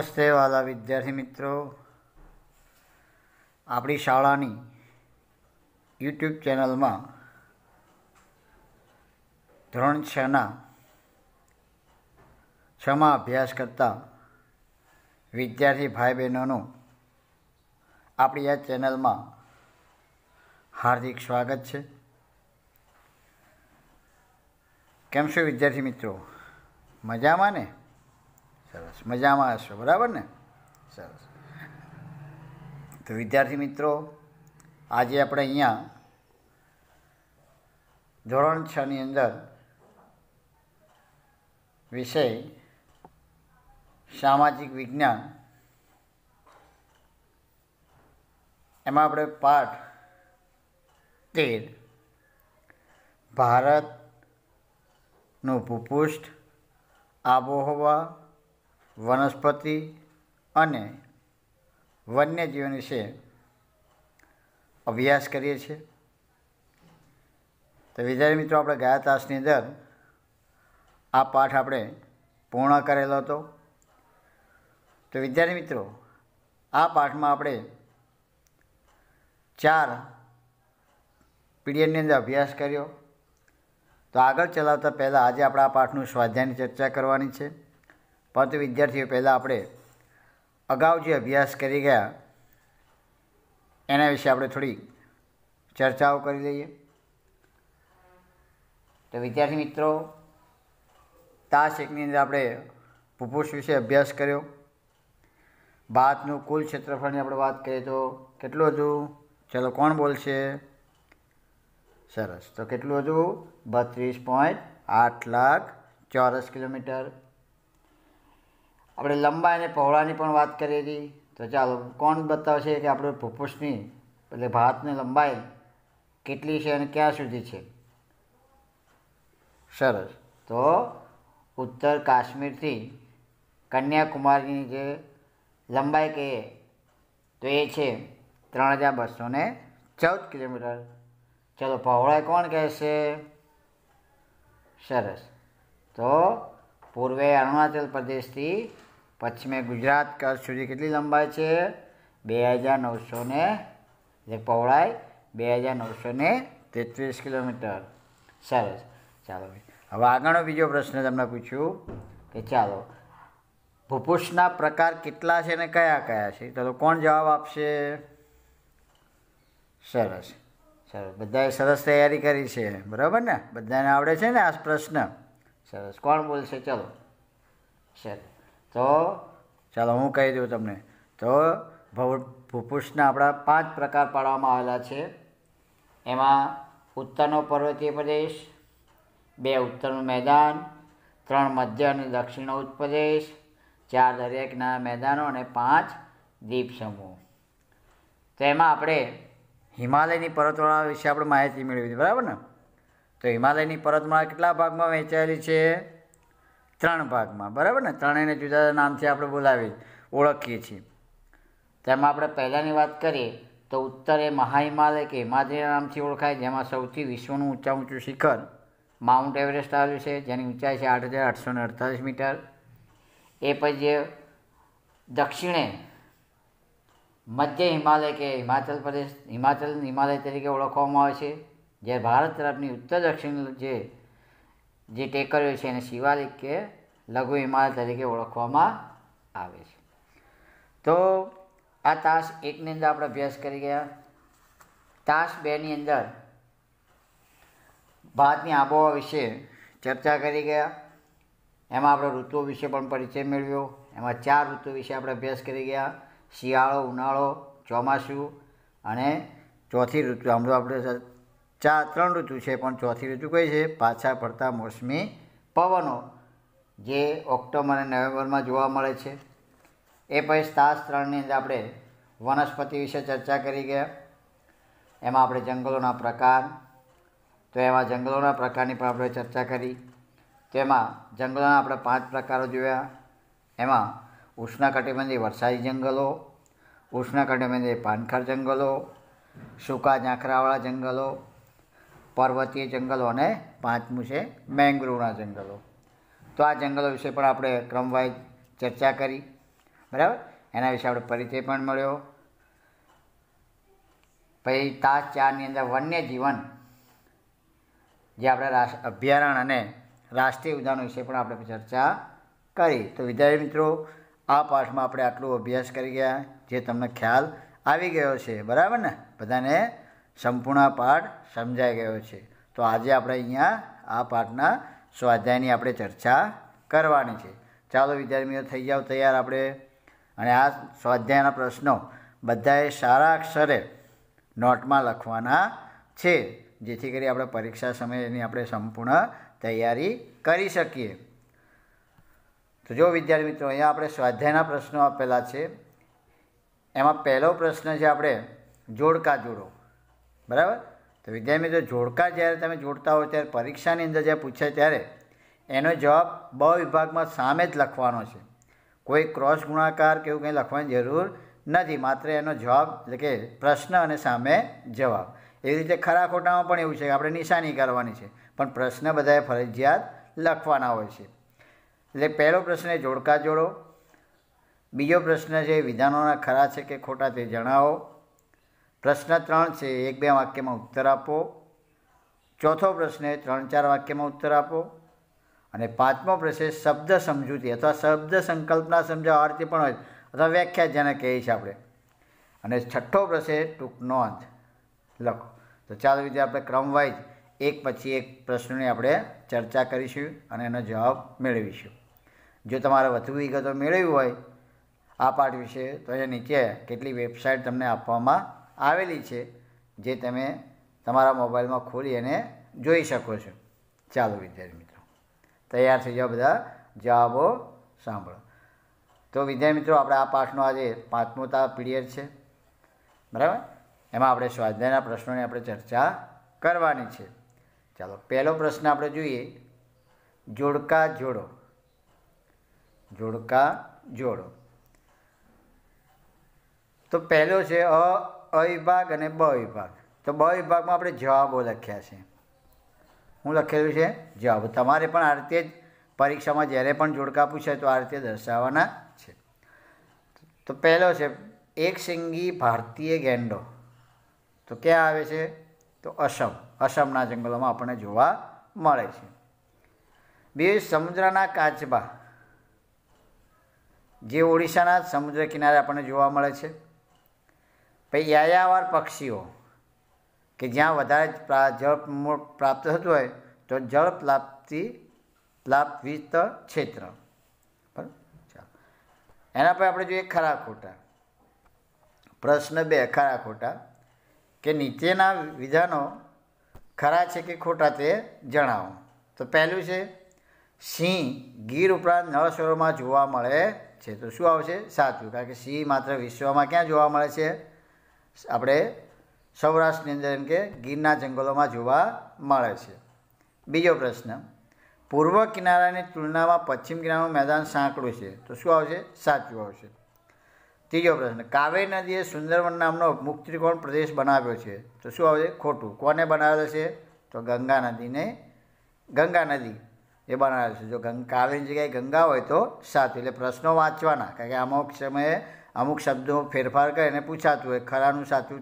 નમસ્તે વાલા વિદ્યાર્થી મિત્રો આપણી શાળાની યુટ્યુબ ચેનલમાં ધોરણ છના છમાં અભ્યાસ કરતા વિદ્યાર્થી ભાઈ બહેનોનું આપણી આ ચેનલમાં હાર્દિક સ્વાગત છે કેમ છો વિદ્યાર્થી મિત્રો મજામાં ને સરસ મજામાં હશો બરાબર ને સરસ તો વિદ્યાર્થી મિત્રો આજે આપણે અહીંયા ધોરણ છની અંદર વિષય સામાજિક વિજ્ઞાન એમાં આપણે પાઠ તેર ભારતનું ભૂપૃષ્ઠ આબોહવા વનસ્પતિ અને વન્યજીવન વિશે અભ્યાસ કરીએ છીએ તો વિદ્યાર્થી મિત્રો આપણે ગયા તાસની અંદર આ પાઠ આપણે પૂર્ણ કરેલો હતો તો વિદ્યાર્થી મિત્રો આ પાઠમાં આપણે ચાર પીરિયડની અંદર અભ્યાસ કર્યો તો આગળ ચલાવતા પહેલાં આજે આપણે આ પાઠનું સ્વાધ્યાયની ચર્ચા કરવાની છે પરંતુ વિદ્યાર્થીઓ પહેલાં આપણે અગાઉ જે અભ્યાસ કરી ગયા એના વિશે આપણે થોડી ચર્ચાઓ કરી લઈએ તો વિદ્યાર્થી મિત્રો તાસ એકની અંદર આપણે ભૂપુષ વિશે અભ્યાસ કર્યો ભારતનું કુલ ક્ષેત્રફળની આપણે વાત કરીએ તો કેટલું હતું ચલો કોણ બોલશે સરસ તો કેટલું હતું બત્રીસ પોઈન્ટ આઠ લાખ ચોરસ કિલોમીટર આપણે લંબા અને પહોળાની પણ વાત કરી હતી તો ચાલો કોણ બતાવશે કે આપણે ફૂફૂસની એટલે ભાતની લંબાઈ કેટલી છે અને ક્યાં સુધી છે સરસ તો ઉત્તર કાશ્મીરથી કન્યાકુમારીની જે લંબાઈ કહીએ તો એ છે ત્રણ હજાર બસો ને ચૌદ કિલોમીટર ચલો પહોળાઈ કોણ કહેશે સરસ તો પૂર્વે અરુણાચલ પ્રદેશથી પશ્ચિમે ગુજરાત કર શું કેટલી લંબાઈ છે 2900 ને પવરાય 2933 કિલોમીટર સરસ ચાલો હવે આગળનો બીજો પ્રશ્ન તમને પૂછું કે ચાલો ભૂપુષ્ના પ્રકાર કેટલા છે અને કયા કયા છે તો કોણ જવાબ આપશે સરસ સર બધા સરસ તૈયારી કરી છે બરાબર ને બધાને આવડે છે ને આસ પ્રશ્ન સરસ કોણ બોલશે ચાલો તો ચાલો હું કહી દઉં તમને તો ભવ ભૂપૃષ્ઠના આપણા પાંચ પ્રકાર પાડવામાં આવેલા છે એમાં ઉત્તરનો પર્વતીય પ્રદેશ બે ઉત્તરનું મેદાન ત્રણ મધ્ય અને દક્ષિણનો પ્રદેશ ચાર દરેકના મેદાનો અને પાંચ દ્વીપ સમૂહ તો એમાં આપણે હિમાલયની પર્વતમાળા વિશે આપણે માહિતી મેળવી હતી બરાબર ને તો હિમાલયની પર્વતમાળા કેટલા ભાગમાં વહેંચાયેલી છે ત્રણ ભાગમાં બરાબર ને ત્રણેયને જુદા જુદા નામથી આપણે બોલાવી ઓળખીએ છીએ તેમાં આપણે પહેલાંની વાત કરીએ તો ઉત્તર એ મહાહિમાલય કે હિમાદ્રીના નામથી ઓળખાય જેમાં સૌથી વિશ્વનું ઊંચા ઊંચું શિખર માઉન્ટ એવરેસ્ટ આવ્યું છે જેની ઊંચાઈ છે આઠ હજાર આઠસો ને અડતાલીસ મીટર એ પછી જે દક્ષિણે મધ્ય હિમાલય કે હિમાચલ પ્રદેશ હિમાચલ હિમાલય તરીકે ઓળખવામાં આવે છે જે ભારત તરફની ઉત્તર દક્ષિણ જે જે ટેકરીઓ છે એને શિવાલિક કે લઘુ હિમાલ તરીકે ઓળખવામાં આવે છે તો આ તાસ એકની અંદર આપણે અભ્યાસ કરી ગયા તાસ બેની અંદર ભારતની આબોહવા વિશે ચર્ચા કરી ગયા એમાં આપણે ઋતુઓ વિશે પણ પરિચય મેળવ્યો એમાં ચાર ઋતુ વિશે આપણે અભ્યાસ કરી ગયા શિયાળો ઉનાળો ચોમાસું અને ચોથી ઋતુ હમણાં આપણે ચાર ત્રણ ઋતુ છે પણ ચોથી ઋતુ કઈ છે પાછા પડતા મોસમી પવનો જે ઓક્ટોબર અને નવેમ્બરમાં જોવા મળે છે એ પછી તાસ ત્રણની અંદર આપણે વનસ્પતિ વિશે ચર્ચા કરી ગયા એમાં આપણે જંગલોના પ્રકાર તો એમાં જંગલોના પ્રકારની પણ આપણે ચર્ચા કરી તેમાં જંગલોના આપણે પાંચ પ્રકારો જોયા એમાં ઉષ્ણકટિબંધીય વરસાદી જંગલો ઉષ્ણકટિબંધીય પાનખર જંગલો સૂકા ઝાંખરાવાળા જંગલો પર્વતીય જંગલો અને પાંચમું છે મેંગ્રોવના જંગલો તો આ જંગલો વિશે પણ આપણે ક્રમવાઇઝ ચર્ચા કરી બરાબર એના વિશે આપણે પરિચય પણ મળ્યો પછી તાસ ચારની અંદર વન્ય જીવન જે આપણે રાશ અભયારણ્ય અને રાષ્ટ્રીય ઉદ્યાનો વિશે પણ આપણે ચર્ચા કરી તો વિદ્યાર્થી મિત્રો આ પાઠમાં આપણે આટલો અભ્યાસ કરી ગયા જે તમને ખ્યાલ આવી ગયો છે બરાબર ને બધાને સંપૂર્ણ પાઠ સમજાઈ ગયો છે તો આજે આપણે અહીંયા આ પાઠના સ્વાધ્યાયની આપણે ચર્ચા કરવાની છે ચાલો વિદ્યાર્થીઓ થઈ જાઓ તૈયાર આપણે અને આ સ્વાધ્યાયના પ્રશ્નો બધાએ સારા અક્ષરે નોટમાં લખવાના છે જેથી કરી આપણે પરીક્ષા સમયે એની આપણે સંપૂર્ણ તૈયારી કરી શકીએ તો જો વિદ્યાર્થી મિત્રો અહીંયા આપણે સ્વાધ્યાયના પ્રશ્નો આપેલા છે એમાં પહેલો પ્રશ્ન છે આપણે જોડકા જોડો બરાબર તો વિદ્યાર્થી મિત્રો જોડકા જ્યારે તમે જોડતા હો ત્યારે પરીક્ષાની અંદર જ્યારે પૂછે ત્યારે એનો જવાબ બ વિભાગમાં સામે જ લખવાનો છે કોઈ ક્રોસ ગુણાકાર કે એવું કંઈ લખવાની જરૂર નથી માત્ર એનો જવાબ એટલે કે પ્રશ્ન અને સામે જવાબ એવી રીતે ખરા ખોટામાં પણ એવું છે કે આપણે નિશાની કરવાની છે પણ પ્રશ્ન બધાએ ફરજિયાત લખવાના હોય છે એટલે પહેલો પ્રશ્ન એ જોડકા જોડો બીજો પ્રશ્ન છે વિધાનોના ખરા છે કે ખોટા તે જણાવો પ્રશ્ન 3 છે એક બે વાક્યમાં ઉત્તર આપો ચોથો પ્રશ્ન છે 3 4 વાક્યમાં ઉત્તર આપો અને પાંચમો પ્રશ્ન છે શબ્દ સમજુતી અથવા શબ્દ સંકલ્પના સમજાવતી પણ હોય અથવા વ્યાખ્યા જેણે કહે છે આપણે અને છઠ્ઠો પ્રશ્ન છે ટૂક નોંધ લખો તો ચાલો આજે આપણે ક્રમવાઈઝ એક પછી એક પ્રશ્નને આપણે ચર્ચા કરીશું અને એનો જવાબ મેળવીશું જે તમારે વધુ વિગતો મળવી હોય આ પાઠ વિશે તો એ નીચે કેટલી વેબસાઈટ તમને આપવામાં આવેલી છે જે તમે તમારા મોબાઈલમાં ખોલી અને જોઈ શકો છો ચાલો વિદ્યાર્થી મિત્રો તૈયાર થઈ જાઓ બધા જવાબો સાંભળો તો વિદ્યાર્થી મિત્રો આપણે આ પાઠનો આજે પાંચમો તા પીરિયડ છે બરાબર એમાં આપણે સ્વાધ્યાયના પ્રશ્નોની આપણે ચર્ચા કરવાની છે ચાલો પહેલો પ્રશ્ન આપણે જોઈએ જોડકા જોડો જોડકા જોડો તો પહેલો છે અ અવિભાગ અને બ વિભાગ તો બ વિભાગમાં આપણે જવાબો લખ્યા છે હું લખેલું છે જવાબ તમારે પણ આ રીતે જ પરીક્ષામાં જ્યારે પણ જોડકા પૂછાય તો આ રીતે દર્શાવવાના છે તો પહેલો છે એક સિંગી ભારતીય ગેંડો તો ક્યાં આવે છે તો અસમ અસમના જંગલોમાં આપણને જોવા મળે છે બે સમુદ્રના કાચબા જે ઓડિશાના સમુદ્ર કિનારે આપણને જોવા મળે છે પછી યાયાવાર પક્ષીઓ કે જ્યાં વધારે જળ પ્રાપ્ત થતું હોય તો જળ પ્રાપ્તિ પ્રાપ્તિત ક્ષેત્ર બરાબર ચાલો એના પર આપણે જોઈએ ખરા ખોટા પ્રશ્ન બે ખરા ખોટા કે નીચેના વિધાનો ખરા છે કે ખોટા તે જણાવો તો પહેલું છે સિંહ ગીર ઉપરાંત નળ જોવા મળે છે તો શું આવશે સાચું કારણ કે સિંહ માત્ર વિશ્વમાં ક્યાં જોવા મળે છે આપણે સૌરાષ્ટ્રની અંદર એમ કે ગીરના જંગલોમાં જોવા મળે છે બીજો પ્રશ્ન પૂર્વ કિનારાની તુલનામાં પશ્ચિમ કિનારાનું મેદાન સાંકડું છે તો શું આવશે સાચું આવશે ત્રીજો પ્રશ્ન કાવેરી નદીએ સુંદરવન નામનો મુખ ત્રિકોણ પ્રદેશ બનાવ્યો છે તો શું આવશે ખોટું કોને બનાવેલો છે તો ગંગા નદીને ગંગા નદી એ બનાવેલ છે જો ગંગ કાવેરીની જગ્યાએ ગંગા હોય તો સાચું એટલે પ્રશ્નો વાંચવાના કારણ કે અમુક સમયે અમુક શબ્દો ફેરફાર કરીને પૂછાતું હોય ખરાનું સાચું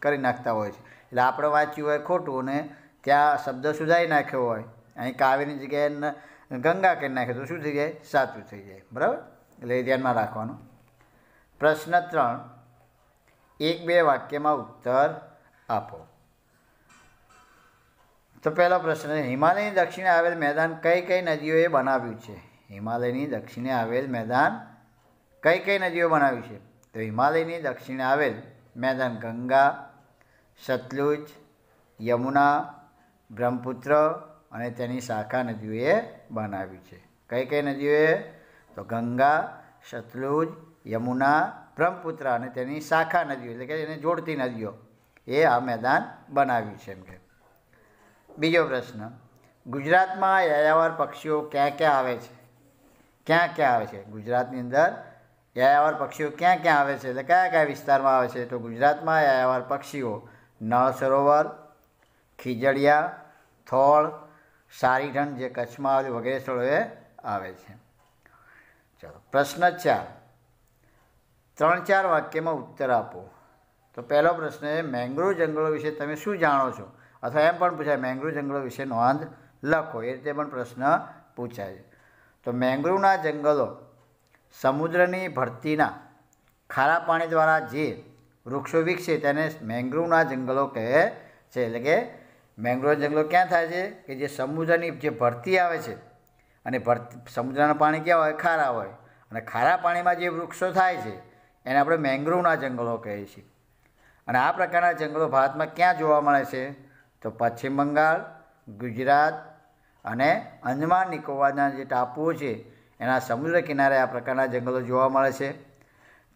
કરી નાખતા હોય છે એટલે આપણે વાંચ્યું હોય ખોટું અને ત્યાં શબ્દ સુધારી નાખ્યો હોય અહીં કાવેરીની જગ્યાએ ગંગા કરી નાખે તો શું થઈ જાય સાચું થઈ જાય બરાબર એટલે એ ધ્યાનમાં રાખવાનું પ્રશ્ન ત્રણ એક બે વાક્યમાં ઉત્તર આપો તો પહેલો પ્રશ્ન હિમાલયની દક્ષિણે આવેલ મેદાન કઈ કઈ નદીઓએ બનાવ્યું છે હિમાલયની દક્ષિણે આવેલ મેદાન કઈ કઈ નદીઓ બનાવી છે તો હિમાલયની દક્ષિણે આવેલ મેદાન ગંગા સતલુજ યમુના બ્રહ્મપુત્ર અને તેની શાખા નદીઓએ બનાવી છે કઈ કઈ નદીઓએ તો ગંગા સતલુજ યમુના બ્રહ્મપુત્ર અને તેની શાખા નદીઓ એટલે કે એને જોડતી નદીઓ એ આ મેદાન બનાવ્યું છે એમ કે બીજો પ્રશ્ન ગુજરાતમાં યાયાવર પક્ષીઓ ક્યાં ક્યાં આવે છે ક્યાં ક્યાં આવે છે ગુજરાતની અંદર યાયાવર પક્ષીઓ ક્યાં ક્યાં આવે છે એટલે કયા કયા વિસ્તારમાં આવે છે તો ગુજરાતમાં યાયાવર પક્ષીઓ નળ સરોવર ખીજડિયા થોળ સારીઢણ જે કચ્છમાં આવેલી વગેરે સ્થળોએ આવે છે ચાલો પ્રશ્ન ચાર ત્રણ ચાર વાક્યમાં ઉત્તર આપો તો પહેલો પ્રશ્ન એ મેંગ્રુવ જંગલો વિશે તમે શું જાણો છો અથવા એમ પણ પૂછાય મેંગ્રોવ જંગલો વિશે નોંધ લખો એ રીતે પણ પ્રશ્ન પૂછાય છે તો મેંગ્રોવના જંગલો સમુદ્રની ભરતીના ખારા પાણી દ્વારા જે વૃક્ષો વિકસે તેને મેંગ્રોવના જંગલો કહે છે એટલે કે મેંગ્રોવ જંગલો ક્યાં થાય છે કે જે સમુદ્રની જે ભરતી આવે છે અને ભરતી સમુદ્રના પાણી ક્યાં હોય ખારા હોય અને ખારા પાણીમાં જે વૃક્ષો થાય છે એને આપણે મેંગ્રોવના જંગલો કહીએ છીએ અને આ પ્રકારના જંગલો ભારતમાં ક્યાં જોવા મળે છે તો પશ્ચિમ બંગાળ ગુજરાત અને અંજમાન નિકોબારના જે ટાપુઓ છે એના સમુદ્ર કિનારે આ પ્રકારના જંગલો જોવા મળે છે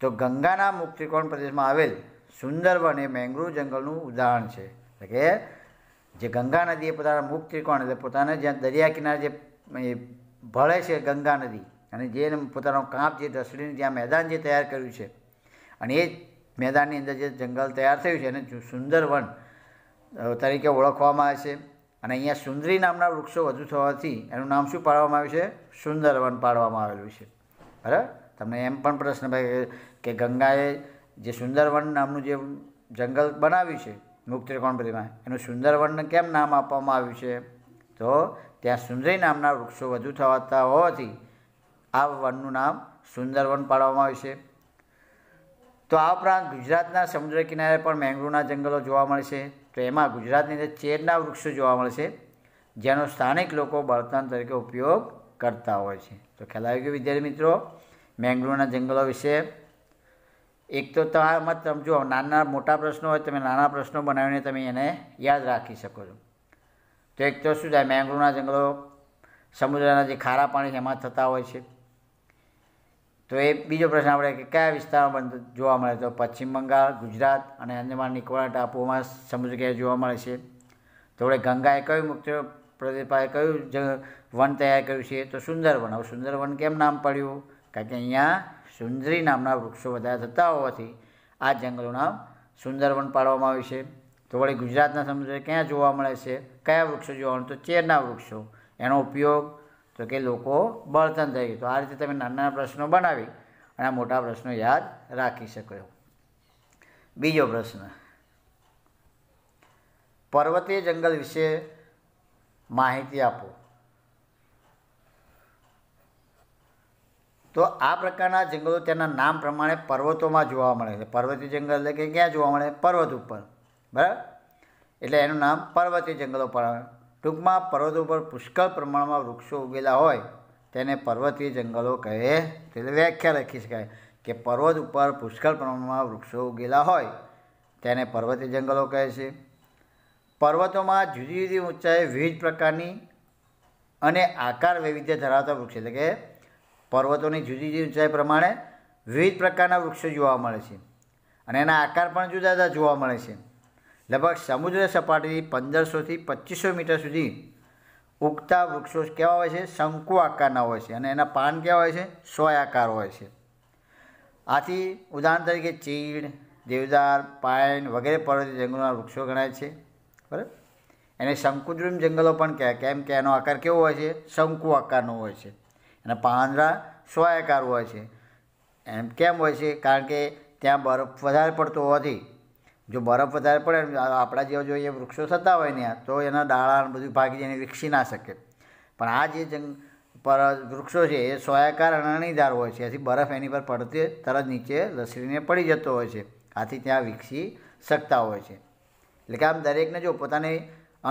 તો ગંગાના મુખ ત્રિકોણ પ્રદેશમાં આવેલ સુંદરવન એ મેંગ્રુવ જંગલનું ઉદાહરણ છે એટલે કે જે ગંગા નદી એ પોતાના મુખ ત્રિકોણ એટલે પોતાના જ્યાં દરિયા કિનારે જે ભળે છે ગંગા નદી અને જે પોતાનો કાંપ જે ઢસડીને ત્યાં મેદાન જે તૈયાર કર્યું છે અને એ મેદાનની અંદર જે જંગલ તૈયાર થયું છે એને સુંદરવન તરીકે ઓળખવામાં આવે છે અને અહીંયા સુંદરી નામના વૃક્ષો વધુ થવાથી એનું નામ શું પાડવામાં આવ્યું છે સુંદરવન પાડવામાં આવેલું છે બરાબર તમને એમ પણ પ્રશ્ન ભાઈ કે ગંગાએ જે સુંદરવન નામનું જે જંગલ બનાવ્યું છે મુક્ત ત્રિકોણ એનું સુંદરવનને કેમ નામ આપવામાં આવ્યું છે તો ત્યાં સુંદરી નામના વૃક્ષો વધુ થવાતા હોવાથી આ વનનું નામ સુંદરવન પાડવામાં આવ્યું છે તો આ ઉપરાંત ગુજરાતના સમુદ્ર કિનારે પણ મેંગ્રોવના જંગલો જોવા મળશે તો એમાં ગુજરાતની અંદર ચેરના વૃક્ષો જોવા મળશે જેનો સ્થાનિક લોકો બળતણ તરીકે ઉપયોગ કરતા હોય છે તો ખ્યાલ આવી ગયો વિદ્યાર્થી મિત્રો મેંગ્રોવના જંગલો વિશે એક તો તમારામાં તમે નાના મોટા પ્રશ્નો હોય તમે નાના પ્રશ્નો બનાવીને તમે એને યાદ રાખી શકો છો તો એક તો શું થાય મેંગ્રોવના જંગલો સમુદ્રના જે ખારા પાણી એમાં થતા હોય છે તો એ બીજો પ્રશ્ન આપણે કે કયા વિસ્તારમાં જોવા મળે તો પશ્ચિમ બંગાળ ગુજરાત અને અંદમાન નિકોબાર ટાપુઓમાં સમુદ્ર કિનારે જોવા મળે છે તો આપણે ગંગાએ કયું મુક્ત પ્રદેશભાઈ કયું જ વન તૈયાર કર્યું છે તો સુંદરવન હવે સુંદરવન કેમ નામ પડ્યું કારણ કે અહીંયા સુંદરી નામના વૃક્ષો વધારે થતા હોવાથી આ જંગલનું નામ સુંદરવન પાડવામાં આવ્યું છે તો વળી ગુજરાતના સમુદ્ર ક્યાં જોવા મળે છે કયા વૃક્ષો જોવાનું તો ચેરના વૃક્ષો એનો ઉપયોગ તો કે લોકો બળતણ થઈ ગયું તો આ રીતે તમે નાના નાના પ્રશ્નો બનાવી અને આ મોટા પ્રશ્નો યાદ રાખી શકો બીજો પ્રશ્ન પર્વતીય જંગલ વિશે માહિતી આપો તો આ પ્રકારના જંગલો તેના નામ પ્રમાણે પર્વતોમાં જોવા મળે છે પર્વતીય જંગલ એટલે કે ક્યાં જોવા મળે પર્વત ઉપર બરાબર એટલે એનું નામ પર્વતીય જંગલો પણ ટૂંકમાં પર્વતો ઉપર પુષ્કળ પ્રમાણમાં વૃક્ષો ઉગેલા હોય તેને પર્વતીય જંગલો કહે તેને વ્યાખ્યા લખી શકાય કે પર્વત ઉપર પુષ્કળ પ્રમાણમાં વૃક્ષો ઉગેલા હોય તેને પર્વતીય જંગલો કહે છે પર્વતોમાં જુદી જુદી ઊંચાઈ વિવિધ પ્રકારની અને આકાર વૈવિધ્ય ધરાવતા વૃક્ષ એટલે કે પર્વતોની જુદી જુદી ઊંચાઈ પ્રમાણે વિવિધ પ્રકારના વૃક્ષો જોવા મળે છે અને એના આકાર પણ જુદા જુદા જોવા મળે છે લગભગ સમુદ્ર સપાટીથી પંદરસોથી પચીસો મીટર સુધી ઉગતા વૃક્ષો કેવા હોય છે શંકુ આકારના હોય છે અને એના પાન કેવા હોય છે સોય આકાર હોય છે આથી ઉદાહરણ તરીકે ચીડ દેવદાર પાઇન વગેરે પર્વતી જંગલોના વૃક્ષો ગણાય છે બરાબર એને શંકુદ્રુમ જંગલો પણ કહેવાય કેમ કે એનો આકાર કેવો હોય છે શંકુ આકારનો હોય છે એના પાંદડા સ્વાયાકાર હોય છે એમ કેમ હોય છે કારણ કે ત્યાં બરફ વધારે પડતો હોવાથી જો બરફ વધારે પડે આપણા જેવા જોઈએ વૃક્ષો થતા હોય ને તો એના ડાળા બધું ભાગી જઈને વિકસી ના શકે પણ આ જે જંગ પર વૃક્ષો છે એ સોયાકાર અણણીદાર હોય છે એથી બરફ એની પર પડતી તરત નીચે લસરીને પડી જતો હોય છે આથી ત્યાં વિકસી શકતા હોય છે એટલે કે આમ દરેકને જો પોતાની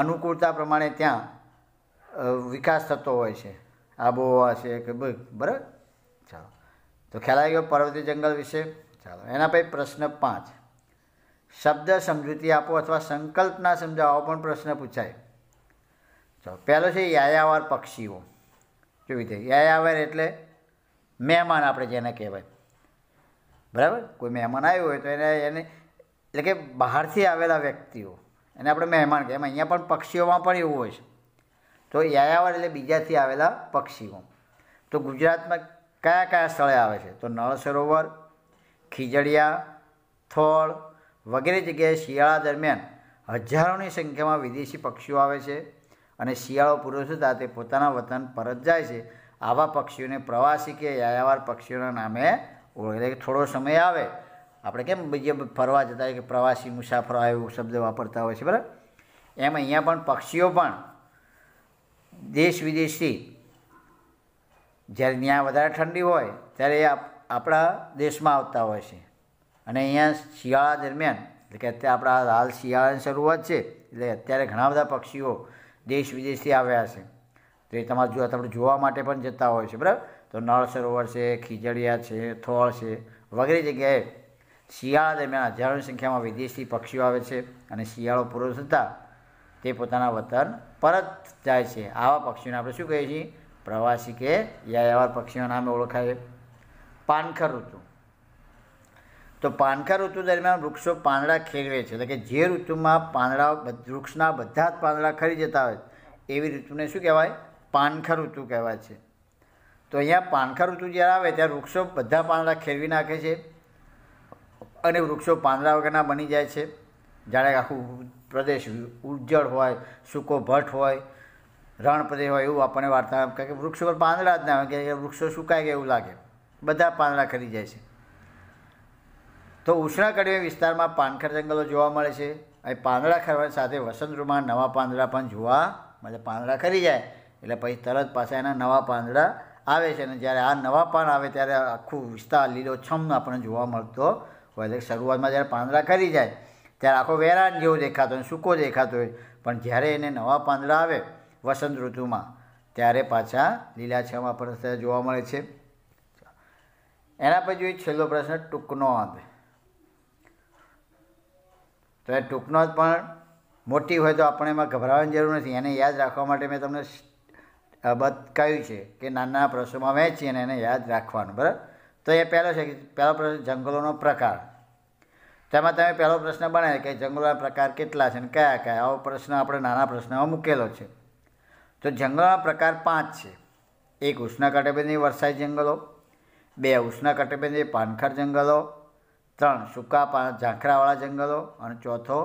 અનુકૂળતા પ્રમાણે ત્યાં વિકાસ થતો હોય છે આબોહવા છે કે બરાબર ચાલો તો ખ્યાલ આવી ગયો પર્વતીય જંગલ વિશે ચાલો એના પછી પ્રશ્ન પાંચ શબ્દ સમજૂતી આપો અથવા સંકલ્પના સમજાવો પણ પ્રશ્ન પૂછાય તો પહેલો છે યાયાવર પક્ષીઓ કેવી રીતે યાયાવર એટલે મહેમાન આપણે જેને કહેવાય બરાબર કોઈ મહેમાન આવ્યો હોય તો એને એને એટલે કે બહારથી આવેલા વ્યક્તિઓ એને આપણે મહેમાન કહેવાય અહીંયા પણ પક્ષીઓમાં પણ એવું હોય છે તો યાયાવર એટલે બીજાથી આવેલા પક્ષીઓ તો ગુજરાતમાં કયા કયા સ્થળે આવે છે તો નળ સરોવર ખીજડિયા થળ વગેરે જગ્યાએ શિયાળા દરમિયાન હજારોની સંખ્યામાં વિદેશી પક્ષીઓ આવે છે અને શિયાળો પૂરો થતાં તે પોતાના વતન પરત જાય છે આવા પક્ષીઓને પ્રવાસી કે યાયાવાર પક્ષીઓના નામે ઓળખે થોડો સમય આવે આપણે કેમ બીજે ફરવા જતા હોય કે પ્રવાસી મુસાફરો એવો શબ્દ વાપરતા હોય છે બરાબર એમ અહીંયા પણ પક્ષીઓ પણ દેશ વિદેશથી જ્યારે ત્યાં વધારે ઠંડી હોય ત્યારે એ આપણા દેશમાં આવતા હોય છે અને અહીંયા શિયાળા દરમિયાન એટલે કે અત્યારે આપણા હાલ શિયાળાની શરૂઆત છે એટલે અત્યારે ઘણા બધા પક્ષીઓ દેશ વિદેશથી આવ્યા છે તો એ તમારે જો તમે જોવા માટે પણ જતા હોય છે બરાબર તો નળ સરોવર છે ખીજડિયા છે થોળ છે વગેરે જગ્યાએ શિયાળા દરમિયાન હજારોની સંખ્યામાં વિદેશથી પક્ષીઓ આવે છે અને શિયાળો પૂરો થતાં તે પોતાના વતન પરત જાય છે આવા પક્ષીઓને આપણે શું કહીએ છીએ પ્રવાસી કે યાયાવર પક્ષીઓના નામે ઓળખાય પાનખર ઋતુ તો પાનખર ઋતુ દરમિયાન વૃક્ષો પાંદડા ખેડવે છે એટલે કે જે ઋતુમાં પાંદડા વૃક્ષના બધા જ પાંદડા ખરી જતા હોય એવી ઋતુને શું કહેવાય પાનખર ઋતુ કહેવાય છે તો અહીંયા પાનખર ઋતુ જ્યારે આવે ત્યારે વૃક્ષો બધા પાંદડા ખેરવી નાખે છે અને વૃક્ષો પાંદડા વગરના બની જાય છે જાણે આખું પ્રદેશ ઉજ્જળ હોય સૂકો ભટ્ટ હોય રણ પ્રદેશ હોય એવું આપણને વાર્તા કારણ કે વૃક્ષો પર પાંદડા જ ના હોય કે વૃક્ષો સુકાય ગયા એવું લાગે બધા પાંદડા ખરી જાય છે તો ઉષ્ણા વિસ્તારમાં પાનખર જંગલો જોવા મળે છે અહીં પાંદડા ખરવા સાથે વસંત ઋતુમાં નવા પાંદડા પણ જોવા મળે પાંદડા ખરી જાય એટલે પછી તરત પાછા એના નવા પાંદડા આવે છે અને જ્યારે આ નવા પાન આવે ત્યારે આખું વિસ્તાર લીલોછમ આપણને જોવા મળતો હોય એટલે શરૂઆતમાં જ્યારે પાંદડા ખરી જાય ત્યારે આખો વેરાન જેવો દેખાતો હોય સૂકો દેખાતો હોય પણ જ્યારે એને નવા પાંદડા આવે વસંત ઋતુમાં ત્યારે પાછા લીલાછમ આપણને જોવા મળે છે એના પછી છેલ્લો પ્રશ્ન ટૂંકનો અંત તો એ ટૂંકનો જ પણ મોટી હોય તો આપણે એમાં ગભરાવાની જરૂર નથી એને યાદ રાખવા માટે મેં તમને બધ કહ્યું છે કે નાના પ્રશ્નોમાં વહેંચી અને એને યાદ રાખવાનું બરાબર તો એ પહેલો છે પહેલો પ્રશ્ન જંગલોનો પ્રકાર તેમાં તમે પહેલો પ્રશ્ન બનાવ્યો કે જંગલોના પ્રકાર કેટલા છે અને કયા કયા આવો પ્રશ્ન આપણે નાના પ્રશ્નમાં મૂકેલો છે તો જંગલોના પ્રકાર પાંચ છે એક ઉષ્ણકટિબંધીય વરસાદી જંગલો બે ઉષ્ણકટિબંધીય પાનખર જંગલો ત્રણ સૂકા ઝાંખરાવાળા જંગલો અને ચોથો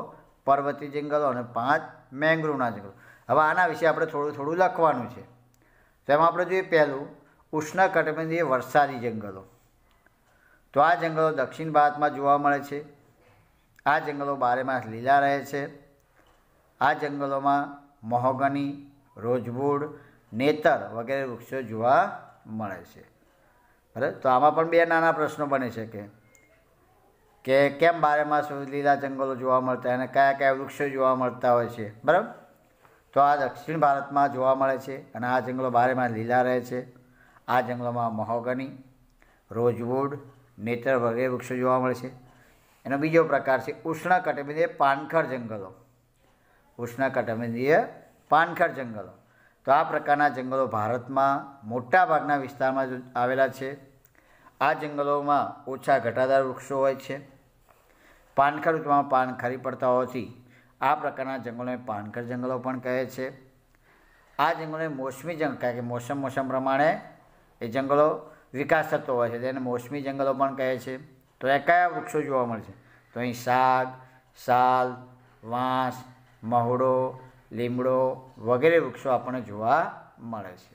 પર્વતી જંગલો અને પાંચ મેંગ્રુવના જંગલો હવે આના વિશે આપણે થોડું થોડું લખવાનું છે તો એમાં આપણે જોઈએ પહેલું ઉષ્ણકટિબંધીય વરસાદી જંગલો તો આ જંગલો દક્ષિણ ભારતમાં જોવા મળે છે આ જંગલો બારેમાસ લીલા રહે છે આ જંગલોમાં મોહગની રોજબુડ નેતર વગેરે વૃક્ષો જોવા મળે છે બરાબર તો આમાં પણ બે નાના પ્રશ્નો બની શકે કે કેમ બારેમાસ લીલા જંગલો જોવા મળતા અને કયા કયા વૃક્ષો જોવા મળતા હોય છે બરાબર તો આ દક્ષિણ ભારતમાં જોવા મળે છે અને આ જંગલો બારેમાં લીલા રહે છે આ જંગલોમાં મહોગની રોજવુડ નેતર વગેરે વૃક્ષો જોવા મળે છે એનો બીજો પ્રકાર છે ઉષ્ણ કટિબંધીય પાનખર જંગલો ઉષ્ણ કટિબંધીય પાનખર જંગલો તો આ પ્રકારના જંગલો ભારતમાં મોટાભાગના વિસ્તારમાં આવેલા છે આ જંગલોમાં ઓછા ઘટાદાર વૃક્ષો હોય છે પાનખર ઋતુમાં પાન ખરી પડતા હોવાથી આ પ્રકારના જંગલોને પાનખર જંગલો પણ કહે છે આ જંગલોને મોસમી જંગલ કારણ કે મોસમ મોસમ પ્રમાણે એ જંગલો વિકાસ થતો હોય છે તેને મોસમી જંગલો પણ કહે છે તો એ કયા વૃક્ષો જોવા મળશે તો અહીં શાક સાલ વાંસ મહુડો લીમડો વગેરે વૃક્ષો આપણને જોવા મળે છે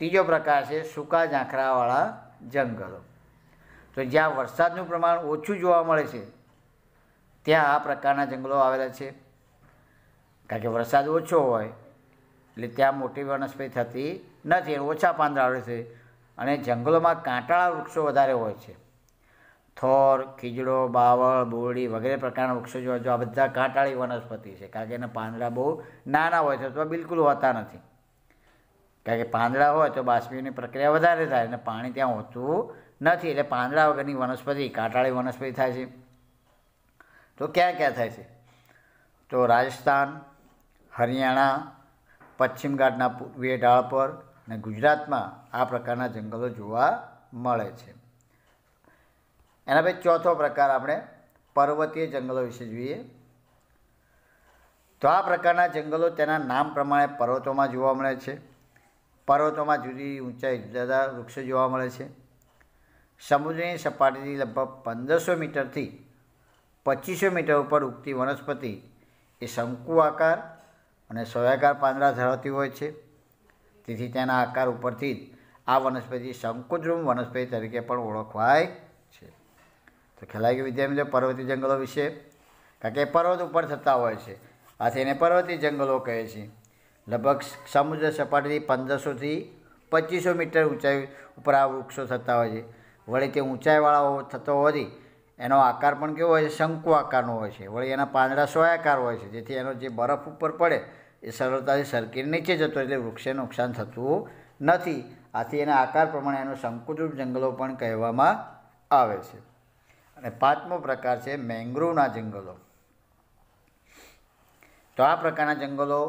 ત્રીજો પ્રકાર છે સૂકા ઝાંખરાવાળા જંગલો તો જ્યાં વરસાદનું પ્રમાણ ઓછું જોવા મળે છે ત્યાં આ પ્રકારના જંગલો આવેલા છે કારણ કે વરસાદ ઓછો હોય એટલે ત્યાં મોટી વનસ્પતિ થતી નથી ઓછા પાંદડા આવે છે અને જંગલોમાં કાંટાળા વૃક્ષો વધારે હોય છે થોર ખીજડો બાવળ બોરડી વગેરે પ્રકારના વૃક્ષો જોવા જો આ બધા કાંટાળી વનસ્પતિ છે કારણ કે એના પાંદડા બહુ નાના હોય છે તો બિલકુલ હોતા નથી કારણ કે પાંદડા હોય તો બાષ્પીની પ્રક્રિયા વધારે થાય અને પાણી ત્યાં હોતું નથી એટલે પાંદડા વગરની વનસ્પતિ કાંટાળી વનસ્પતિ થાય છે તો ક્યાં ક્યાં થાય છે તો રાજસ્થાન હરિયાણા પશ્ચિમ ઘાટના પૂર્વીય ઢાળ પર અને ગુજરાતમાં આ પ્રકારના જંગલો જોવા મળે છે એના પછી ચોથો પ્રકાર આપણે પર્વતીય જંગલો વિશે જોઈએ તો આ પ્રકારના જંગલો તેના નામ પ્રમાણે પર્વતોમાં જોવા મળે છે પર્વતોમાં જુદી ઊંચાઈ જુદા જુદા વૃક્ષો જોવા મળે છે સમુદ્રની સપાટીથી લગભગ પંદરસો મીટરથી પચીસો મીટર ઉપર ઉગતી વનસ્પતિ એ શંકુ આકાર અને સોયાકાર પાંદડા ધરાવતી હોય છે તેથી તેના આકાર ઉપરથી જ આ વનસ્પતિ શંકુદ્રુમ વનસ્પતિ તરીકે પણ ઓળખવાય છે તો ખ્યાલ વિદ્યા વિદ્યાર્થી મિત્રો પર્વતી જંગલો વિશે કારણ કે પર્વત ઉપર થતા હોય છે આથી એને પર્વતી જંગલો કહે છે લગભગ સમુદ્ર સપાટીથી પંદરસોથી પચીસો મીટર ઊંચાઈ ઉપર આ વૃક્ષો થતા હોય છે વળી તે ઊંચાઈવાળાઓ થતો હોવાથી એનો આકાર પણ કેવો હોય છે શંકુ આકારનો હોય છે વળી એના પાંદડા સોયાકાર હોય છે જેથી એનો જે બરફ ઉપર પડે એ સરળતાથી સરકીને નીચે જતો એટલે વૃક્ષને નુકસાન થતું નથી આથી એના આકાર પ્રમાણે એનો શંકુરૂપ જંગલો પણ કહેવામાં આવે છે અને પાંચમો પ્રકાર છે મેંગ્રોવના જંગલો તો આ પ્રકારના જંગલો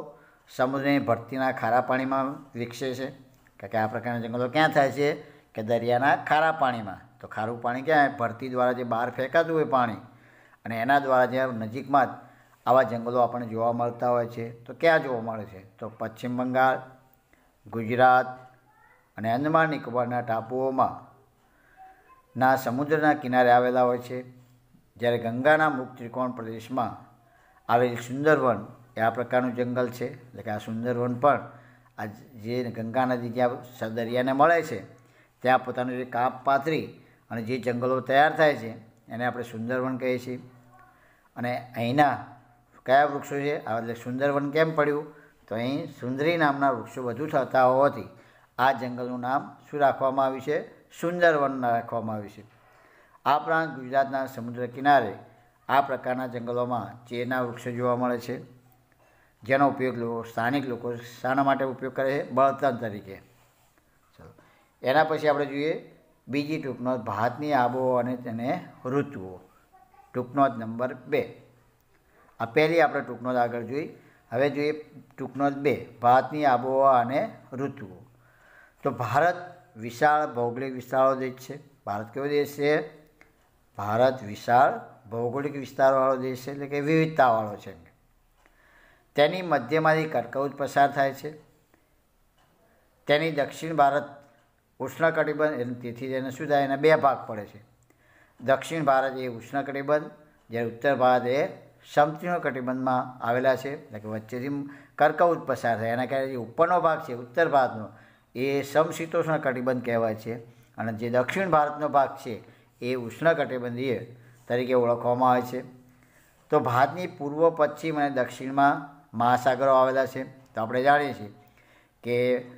સમુદ્રની ભરતીના ખારા પાણીમાં વિકસે છે કારણ કે આ પ્રકારના જંગલો ક્યાં થાય છે કે દરિયાના ખારા પાણીમાં તો ખારું પાણી ક્યાં ભરતી દ્વારા જે બહાર ફેંકાતું હોય પાણી અને એના દ્વારા જ્યાં નજીકમાં જ આવા જંગલો આપણને જોવા મળતા હોય છે તો ક્યાં જોવા મળે છે તો પશ્ચિમ બંગાળ ગુજરાત અને અંદમાન નિકોબારના ટાપુઓમાં ના સમુદ્રના કિનારે આવેલા હોય છે જ્યારે ગંગાના મુખ ત્રિકોણ પ્રદેશમાં આવેલ સુંદરવન એ આ પ્રકારનું જંગલ છે એટલે કે આ સુંદરવન પણ આ જે ગંગા નદી જ્યાં દરિયાને મળે છે ત્યાં પોતાનું જે કાપ પાથરી અને જે જંગલો તૈયાર થાય છે એને આપણે સુંદરવન કહીએ છીએ અને અહીંના કયા વૃક્ષો છે એટલે સુંદરવન કેમ પડ્યું તો અહીં સુંદરી નામના વૃક્ષો વધુ થતા હોવાથી આ જંગલનું નામ શું રાખવામાં આવ્યું છે સુંદરવન રાખવામાં આવ્યું છે આ પ્રાંત ગુજરાતના સમુદ્ર કિનારે આ પ્રકારના જંગલોમાં ચેરના વૃક્ષો જોવા મળે છે જેનો ઉપયોગ લોકો સ્થાનિક લોકો શાના માટે ઉપયોગ કરે છે બળતણ તરીકે ચલો એના પછી આપણે જોઈએ બીજી ટૂંકનો ભારતની આબોહવા અને તેને ઋતુઓ ટૂંકનો જ નંબર બે આ પહેલી આપણે જ આગળ જોઈ હવે જોઈએ જ બે ભારતની આબોહવા અને ઋતુઓ તો ભારત વિશાળ ભૌગોલિક વિસ્તારો દેશ છે ભારત કેવો દેશ છે ભારત વિશાળ ભૌગોલિક વિસ્તારવાળો દેશ છે એટલે કે વિવિધતાવાળો છે તેની મધ્યમાંથી કર્કવૃત પસાર થાય છે તેની દક્ષિણ ભારત ઉષ્ણકટિબંધીય ને તીથી જે ને સુધાય ને બે ભાગ પડે છે દક્ષિણ ભારત એ ઉષ્ણકટિબંધીય જ્યારે ઉત્તર ભારત એ સમતીનો કટિબંધીમાં આવેલા છે એટલે કે વચ્ચે જે કર્કવૃત્ત પસાર થાય છે એને કહેવાય ઉપરનો ભાગ છે ઉત્તર ભારતનો એ સમશીતોષ્ણ કટિબંધી કહેવાય છે અને જે દક્ષિણ ભારતનો ભાગ છે એ ઉષ્ણકટિબંધીય તરીકે ઓળખવામાં આવે છે તો ભારતની પૂર્વ પશ્ચિમ અને દક્ષિણમાં મહાસાગરો આવેલા છે તો આપણે જાણી છે કે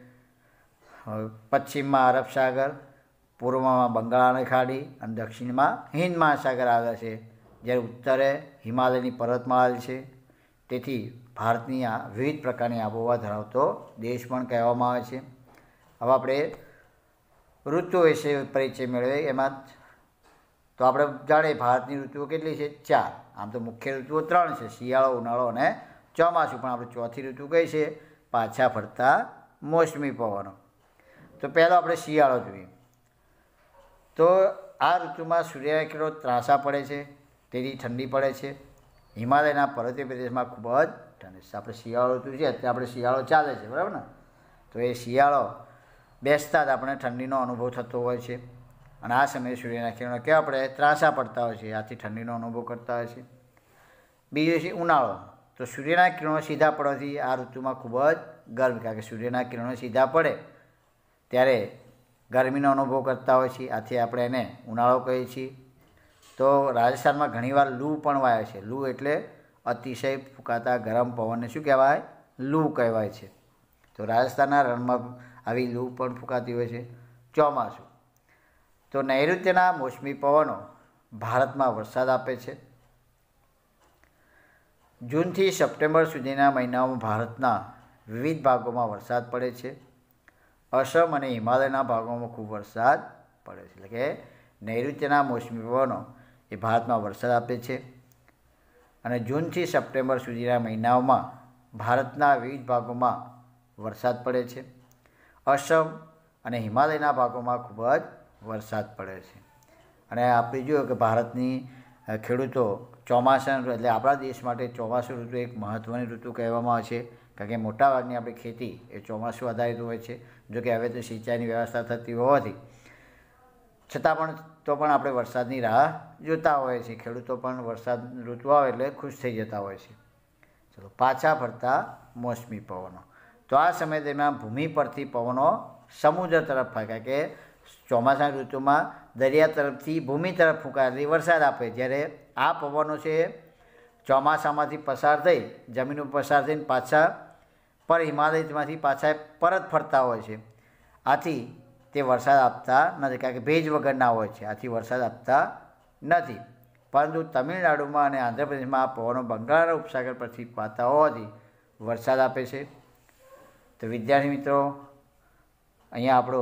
પશ્ચિમમાં અરબ સાગર પૂર્વમાં બંગાળાની ખાડી અને દક્ષિણમાં હિન્દ મહાસાગર આવે છે જ્યારે ઉત્તરે હિમાલયની પર્વતમાળા છે તેથી ભારતની આ વિવિધ પ્રકારની આબોહવા ધરાવતો દેશ પણ કહેવામાં આવે છે હવે આપણે ઋતુ વિશે પરિચય મેળવે એમાં તો આપણે જાણીએ ભારતની ઋતુઓ કેટલી છે ચાર આમ તો મુખ્ય ઋતુઓ ત્રણ છે શિયાળો ઉનાળો અને ચોમાસું પણ આપણે ચોથી ઋતુ કઈ છે પાછા ફરતા મોસમી પવનો તો પહેલો આપણે શિયાળો જોઈએ તો આ ઋતુમાં સૂર્યના કિરણો ત્રાસા પડે છે તેથી ઠંડી પડે છે હિમાલયના પર્વતીય પ્રદેશમાં ખૂબ જ ઠંડી આપણે શિયાળો ઋતુ છે અત્યારે આપણે શિયાળો ચાલે છે બરાબર ને તો એ શિયાળો બેસતા જ આપણે ઠંડીનો અનુભવ થતો હોય છે અને આ સમયે સૂર્યના કિરણો કેવા પડે ત્રાસા પડતા હોય છે આથી ઠંડીનો અનુભવ કરતા હોય છે બીજું છે ઉનાળો તો સૂર્યના કિરણો સીધા પડવાથી આ ઋતુમાં ખૂબ જ ગરમ કારણ કે સૂર્યના કિરણો સીધા પડે ત્યારે ગરમીનો અનુભવ કરતા હોય છે આથી આપણે એને ઉનાળો કહીએ છીએ તો રાજસ્થાનમાં ઘણીવાર લૂ પણ વાય છે લૂ એટલે અતિશય ફૂંકાતા ગરમ પવનને શું કહેવાય લૂ કહેવાય છે તો રાજસ્થાનના રણમાં આવી લૂ પણ ફૂંકાતી હોય છે ચોમાસું તો નૈઋત્યના મોસમી પવનો ભારતમાં વરસાદ આપે છે જૂનથી સપ્ટેમ્બર સુધીના મહિનાઓમાં ભારતના વિવિધ ભાગોમાં વરસાદ પડે છે અસમ અને હિમાલયના ભાગોમાં ખૂબ વરસાદ પડે છે એટલે કે નૈઋત્યના મોસમી પવનો એ ભારતમાં વરસાદ આપે છે અને જૂનથી સપ્ટેમ્બર સુધીના મહિનાઓમાં ભારતના વિવિધ ભાગોમાં વરસાદ પડે છે અસમ અને હિમાલયના ભાગોમાં ખૂબ જ વરસાદ પડે છે અને આપણે જોયું કે ભારતની ખેડૂતો ચોમાસા એટલે આપણા દેશ માટે ચોમાસું ઋતુ એક મહત્ત્વની ઋતુ કહેવામાં આવે છે કારણ કે મોટાભાગની આપણી ખેતી એ ચોમાસું આધારિત હોય છે જોકે હવે તો સિંચાઈની વ્યવસ્થા થતી હોવાથી છતાં પણ તો પણ આપણે વરસાદની રાહ જોતા હોઈએ છીએ ખેડૂતો પણ વરસાદ ઋતુ આવે એટલે ખુશ થઈ જતા હોય છે ચલો પાછા ફરતા મોસમી પવનો તો આ સમય દરમિયાન ભૂમિ પરથી પવનો સમુદ્ર તરફ ફાંકા કે ચોમાસાની ઋતુમાં દરિયા તરફથી ભૂમિ તરફ ફૂંકાયેલી વરસાદ આપે જ્યારે આ પવનો છે ચોમાસામાંથી પસાર થઈ જમીન ઉપર પસાર થઈને પાછા પર હિમાલયમાંથી પાછા પરત ફરતા હોય છે આથી તે વરસાદ આપતા નથી કારણ કે ભેજ વગરના હોય છે આથી વરસાદ આપતા નથી પરંતુ તમિલનાડુમાં અને આંધ્રપ્રદેશમાં આ પવનો બંગાળના ઉપસાગર પરથી પાતા હોવાથી વરસાદ આપે છે તો વિદ્યાર્થી મિત્રો અહીંયા આપણો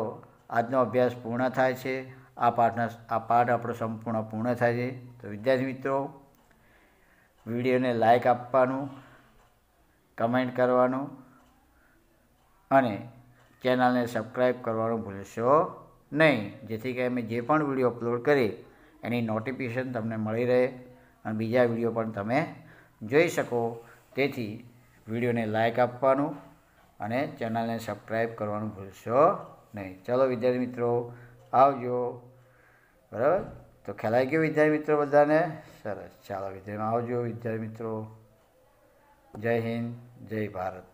આજનો અભ્યાસ પૂર્ણ થાય છે આ પાઠના આ પાઠ આપણો સંપૂર્ણ પૂર્ણ થાય છે તો વિદ્યાર્થી મિત્રો વિડીયોને લાઇક આપવાનું કમેન્ટ કરવાનું અને ચેનલને સબસ્ક્રાઈબ કરવાનું ભૂલશો નહીં જેથી કે અમે જે પણ વિડીયો અપલોડ કરી એની નોટિફિકેશન તમને મળી રહે અને બીજા વિડીયો પણ તમે જોઈ શકો તેથી વિડીયોને લાઇક આપવાનું અને ચેનલને સબસ્ક્રાઈબ કરવાનું ભૂલશો નહીં ચલો વિદ્યાર્થી મિત્રો આવજો બરાબર તો ખેલાઈ ગયો વિદ્યાર્થી મિત્રો બધાને સરસ ચાલો વિદ્યાર્થીમાં આવજો વિદ્યાર્થી મિત્રો જય હિન્દ જય ભારત